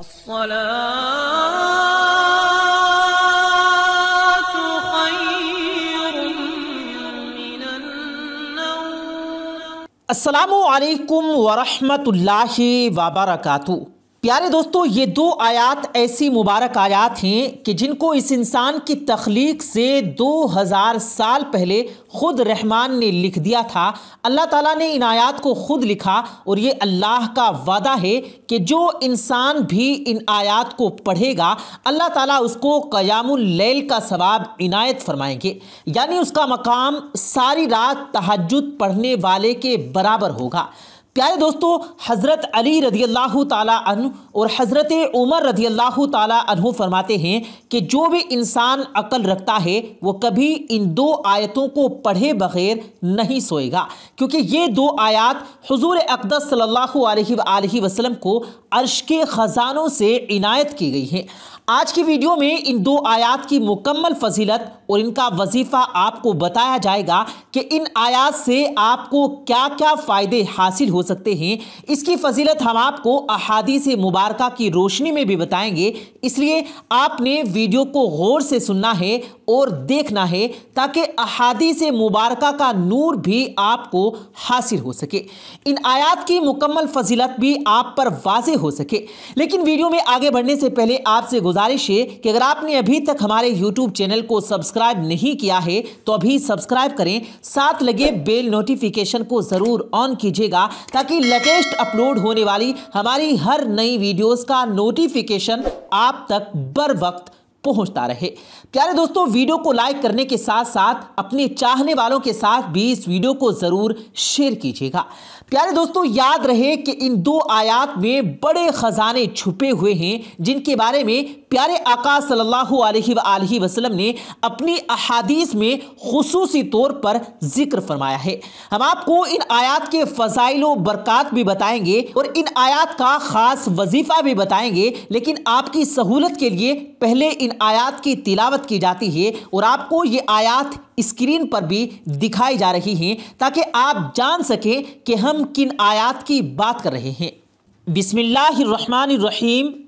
الصلاة خير من النوم السلام عليكم ورحمة الله وبركاته प्यारे दोस्तों ये दो आयात ऐसी मुबारक आयात हैं कि जिनको इस इंसान की तख्लीक से 2000 साल पहले ख़ुद रहमान ने लिख दिया था अल्लाह ताला ने इन आयात को ख़ुद लिखा और ये अल्लाह का वादा है कि जो इंसान भी इन आयात को पढ़ेगा अल्लाह ताला उसको क़यामुल्लैल का सवाब इनायत फरमाएंगे यानी उसका मकाम सारी रात तहजद पढ़ने वाले के बराबर होगा प्यारे दोस्तों हज़रत अली रदी अल्लाह तन और हज़रत उमर रदी अल्लाह तहु फरमाते हैं कि जो भी इंसान अकल रखता है वो कभी इन दो आयतों को पढ़े बगैर नहीं सोएगा क्योंकि ये दो आयत हजूर अकदस सल्ला वसलम को अर्श के ख़जानों से इनायत की गई हैं आज की वीडियो में इन दो आयात की मुकम्मल फजीलत और इनका वजीफ़ा आपको बताया जाएगा कि इन आयात से आपको क्या क्या फ़ायदे हासिल हो सकते हैं इसकी फजीलत हम आपको अहादी से मुबारक की रोशनी में भी बताएंगे इसलिए आपने वीडियो को गौर से सुनना है और देखना है ताकि अहादी से मुबारक का नूर भी आपको हासिल हो सके इन आयात की मुकम्मल फजीलत भी आप पर वाज हो सके लेकिन वीडियो में आगे बढ़ने से पहले आपसे गुजारिश है कि अगर आपने अभी तक हमारे YouTube चैनल को सब्सक्राइब नहीं किया है तो अभी सब्सक्राइब करें साथ लगे बेल नोटिफिकेशन को ज़रूर ऑन कीजिएगा ताकि लेटेस्ट अपलोड होने वाली हमारी हर नई वीडियोस का नोटिफिकेशन आप तक बर वक्त पहुंचता रहे प्यारे दोस्तों वीडियो को लाइक करने के साथ साथ अपने चाहने वालों के साथ भी इस वीडियो को ज़रूर शेयर कीजिएगा प्यारे दोस्तों याद रहे कि इन दो आयात में बड़े ख़जाने छुपे हुए हैं जिनके बारे में प्यारे आका सल्लल्लाहु अलैहि वसल्लम ने अपनी अहादीस में खसूसी तौर पर जिक्र फरमाया है हम आपको इन आयात के फ़जाइल बरक़ात भी बताएंगे और इन आयात का ख़ास वजीफ़ा भी बताएंगे लेकिन आपकी सहूलत के लिए पहले इन आयात की तिलावत की जाती है और आपको ये आयात स्क्रीन पर भी दिखाई जा रही हैं ताकि आप जान सकें कि हम किन आयात की बात कर रहे हैं बिसमीम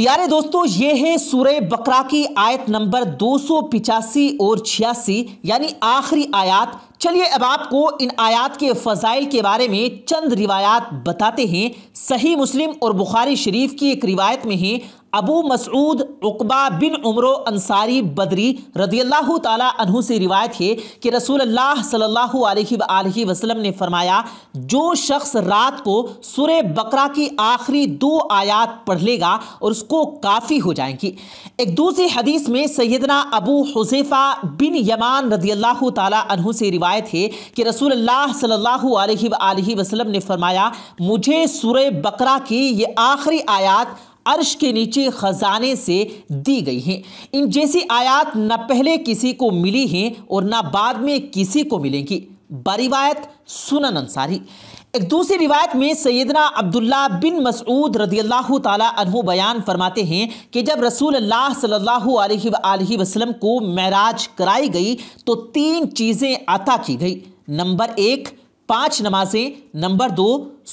प्यारे दोस्तों ये है सूर्य बकरा की आयत नंबर दो और छियासी यानी आखिरी आयात चलिए अब आपको इन आयात के फ़जाइल के बारे में चंद रिवायात बताते हैं सही मुस्लिम और बुखारी शरीफ की एक रिवायत में है अबू मसूद उकबा बिन उम्र अंसारी बदरी रदी अल्लाह तहु से रिवायत है कि रसूल अल्लाह वसलम ने फरमाया जो शख्स रात को सुर बकरा की आखिरी दो आयात पढ़ लेगा और उसको काफ़ी हो जाएंगी एक दूसरी हदीस में सैदना अबू हुजैफा बिन यमान रदी अल्लाह तहु से रिवायत फरमाए थे कि रसूल सल्लल्लाहु ने फरमाया मुझे सूर्य बकरा की ये आखिरी आयात अर्श के नीचे ख़जाने से दी गई हैं इन जैसी आयात न पहले किसी को मिली हैं और ना बाद में किसी को मिलेंगी बरिवायत सुनन अंसारी एक दूसरी रिवायत में सैदना अब्दुल्ला बिन मसऊद रदील्ला तु बयान फरमाते हैं कि जब रसूल अल्लाह सल्लल्लाहु अलैहि वसल्लम को महराज कराई गई तो तीन चीज़ें अता की गई नंबर एक पांच नमाजें नंबर दो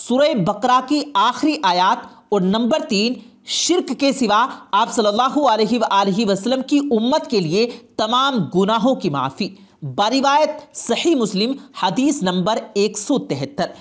सुरय बकरा की आखिरी आयात और नंबर तीन शिरक के सिवा आप सल्लल्लाहु अलैहि वसल्लम की उम्मत के लिए तमाम गुनाहों की माफ़ी बारिवायत सही मुस्लिम हदीस नंबर एक सौ तिहत्तर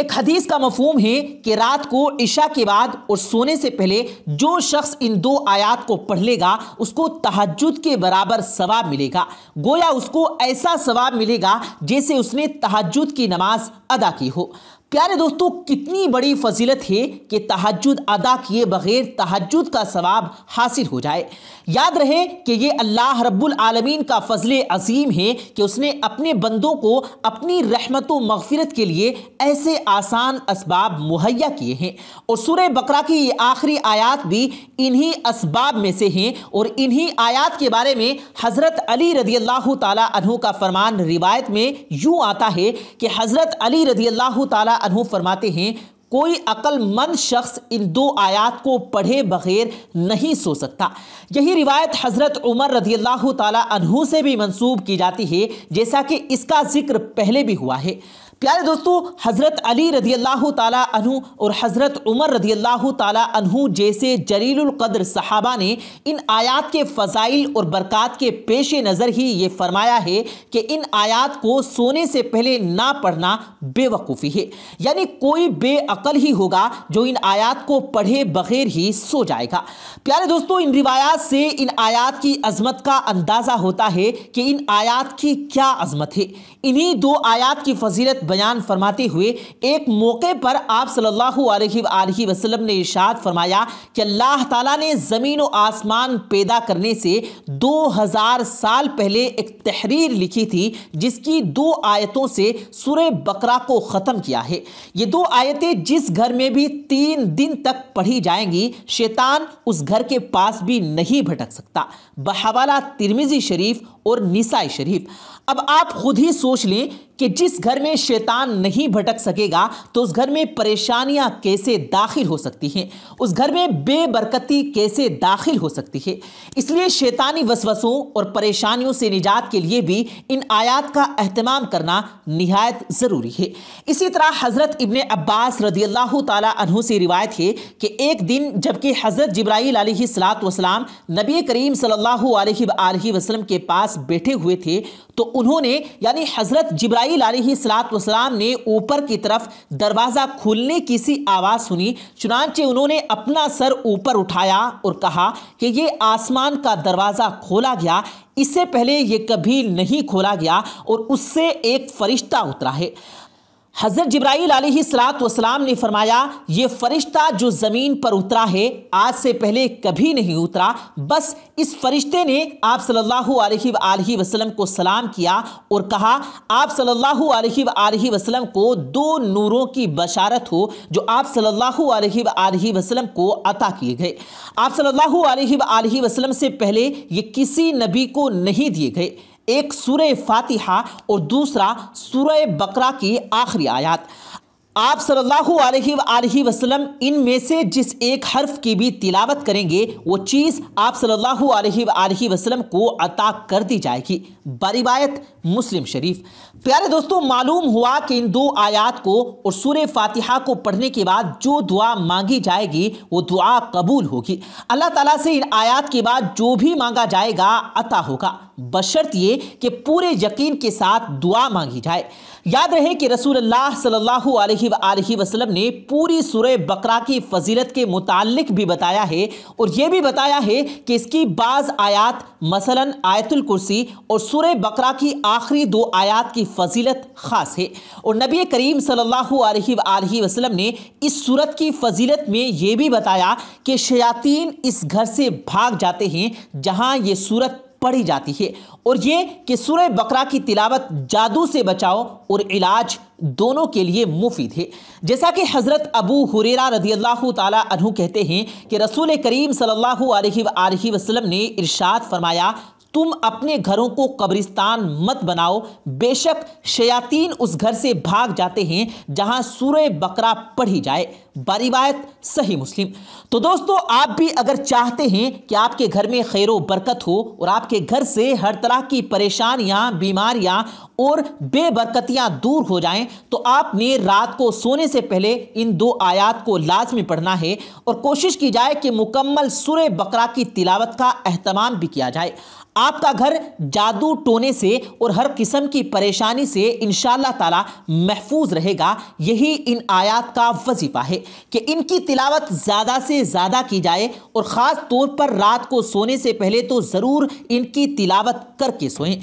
एक हदीस का मफहम है कि रात को ईशा के बाद और सोने से पहले जो शख्स इन दो आयात को पढ़ लेगा उसको तहजद के बराबर सवाब मिलेगा गोया उसको ऐसा सवाब मिलेगा जैसे उसने तहजद की नमाज अदा की हो प्यारे दोस्तों कितनी बड़ी फजीलत है कि तहजद अदा किए बगैर तहजद का सवाब हासिल हो जाए याद रहे कि ये अल्लाह रब्बुल आलमीन का फजल अजीम है कि उसने अपने बंदों को अपनी रहमत मगफरत के लिए ऐसे आसान इसबाब मुहैया किए हैं और सूर्य बकरा की ये आखिरी आयात भी इन्हीं इसबाब में से हैं और इन्हीं आयात के बारे में हज़रत अली रदी अल्लाह तहों का फरमान रिवायत में यूँ आता है कि हज़रत अली रदी अल्लाह अनहु फरमाते हैं कोई अक्लमंद शख्स इन दो आयात को पढ़े बगैर नहीं सो सकता यही रिवायत हज़रत उमर रजी अल्लाह तहू से भी मंसूब की जाती है जैसा कि इसका जिक्र पहले भी हुआ है प्यारे दोस्तों हज़रत अली रदी अल्लाह तु और हज़रत उमर रदी अल्लाह तु जैसे जलीलकद्र साहबा ने इन आयात के फ़जाइल और बरक़ात के पेश नज़र ही ये फरमाया है कि इन आयात को सोने से पहले ना पढ़ना बेवकूफ़ी है यानी कोई बेअल ही होगा जो इन आयात को पढ़े बगैर ही सो जाएगा प्यारे दोस्तों इन रिवायात से इन आयात की अजमत का अंदाज़ा होता है कि इन आयात की क्या अजमत है इन्हीं दो आयात की फजीलत बयान फरमाते हुए एक मौके पर आप सल्लल्लाहु अलैहि वसल्लम ने इशाद फरमाया कि अल्लाह ताला ने ज़मीन व आसमान पैदा करने से 2000 साल पहले एक तहरीर लिखी थी जिसकी दो आयतों से सुर बकरा को ख़त्म किया है ये दो आयतें जिस घर में भी तीन दिन तक पढ़ी जाएंगी शैतान उस घर के पास भी नहीं भटक सकता बहवाला तिरमिजी शरीफ और निसाई शरीफ अब आप खुद ही सोच लें कि जिस घर में शैतान शैतान नहीं भटक सकेगा तो उस घर में परेशानियां कैसे दाखिल हो सकती हैं उस घर में बेबरकती कैसे दाखिल हो सकती है इसलिए शैतानी वसवसों और परेशानियों से निजात के लिए भी इन आयात का अहतमाम करना नहायत ज़रूरी है इसी तरह हज़रत इबन अब्बास रदी अल्लाह तहों से रिवायत है कि एक दिन जबकि हज़रत जब्राईल वसलाम नबी करीम सल्ला वसलम के पास बैठे हुए थे तो उन्होंने यानी हज़रत जब्राईल सलात सलाम ने ऊपर की तरफ दरवाज़ा खुलने की सी आवाज़ सुनी चुनाचे उन्होंने अपना सर ऊपर उठाया और कहा कि ये आसमान का दरवाज़ा खोला गया इससे पहले ये कभी नहीं खोला गया और उससे एक फरिश्ता उतरा है हज़रत जब्राईल सलाम ने फरमाया ये फरिश्ता जो ज़मीन पर उतरा है आज से पहले कभी नहीं उतरा बस इस फरिश्ते ने आप सल्लल्लाहु अलैहि वसल्लम को सलाम किया और कहा आप सल्लल्लाहु अलैहि वसल्लम को दो नूरों की बशारत हो जो आप सल्लल्लाहु अलैहि वसल्लम को अता किए गए आप सल्लल्लाहु अलैहि वसल्लम से पहले ये किसी नबी को नहीं दिए गए एक सूर्य फातिहा और दूसरा सूर्य बकरा की आखिरी आयात आप सल्लल्लाहु अलैहि वसल्लम में से जिस एक हर्फ की भी तिलावत करेंगे वो चीज़ आप सल्लल्लाहु अलैहि वसल्लम को अता कर दी जाएगी बरिवायत मुस्लिम शरीफ प्यारे दोस्तों मालूम हुआ कि इन दो आयात को और सूर फातिहा को पढ़ने के बाद जो दुआ मांगी जाएगी वो दुआ कबूल होगी अल्लाह तला से इन आयात के बाद जो भी मांगा जाएगा अता होगा बशर्त ये कि पूरे यकीन के साथ दुआ मांगी जाए याद रहे कि रसूल अल्लाह सल्लल्लाहु अलैहि वसल्लम ने पूरी सूरह बकरा की फजीलत के मुतालिक भी बताया है और यह भी बताया है कि इसकी बाज़ आयात मसलन आयतुल कुर्सी और सूरह बकरा की आखिरी दो आयात की फजीलत ख़ास है और नबी करीम सल्लल्लाहु अलैहि वसल्लम ने इस सूरत की फजीलत में यह भी बताया कि शयातीन इस घर से भाग जाते हैं जहाँ ये सूरत पढ़ी जाती है और ये कि सुरह बकरा की तिलावत जादू से बचाओ और इलाज दोनों के लिए मुफीद है जैसा कि हज़रत अबू हुरेरा रदी अल्लाह तहु कहते हैं कि रसूल करीम सल्लल्लाहु अलैहि वसल्लम ने इरशाद फरमाया तुम अपने घरों को कब्रिस्तान मत बनाओ बेशक शयातीन उस घर से भाग जाते हैं जहां सूर्य बकरा पढ़ी जाए बरिवायत सही मुस्लिम तो दोस्तों आप भी अगर चाहते हैं कि आपके घर में खैर बरकत हो और आपके घर से हर तरह की परेशानियां बीमारियां और बेबरकतियां दूर हो जाएं तो आपने रात को सोने से पहले इन दो आयात को लाजमी पढ़ना है और कोशिश की जाए कि मुकम्मल सुर बकरा की तिलावत का अहतमाम भी किया जाए आपका घर जादू टोने से और हर किस्म की परेशानी से इन तला महफूज रहेगा यही इन आयात का वजीफा है कि इनकी तिलावत ज़्यादा से ज़्यादा की जाए और ख़ास तौर पर रात को सोने से पहले तो ज़रूर इनकी तिलावत करके सोएं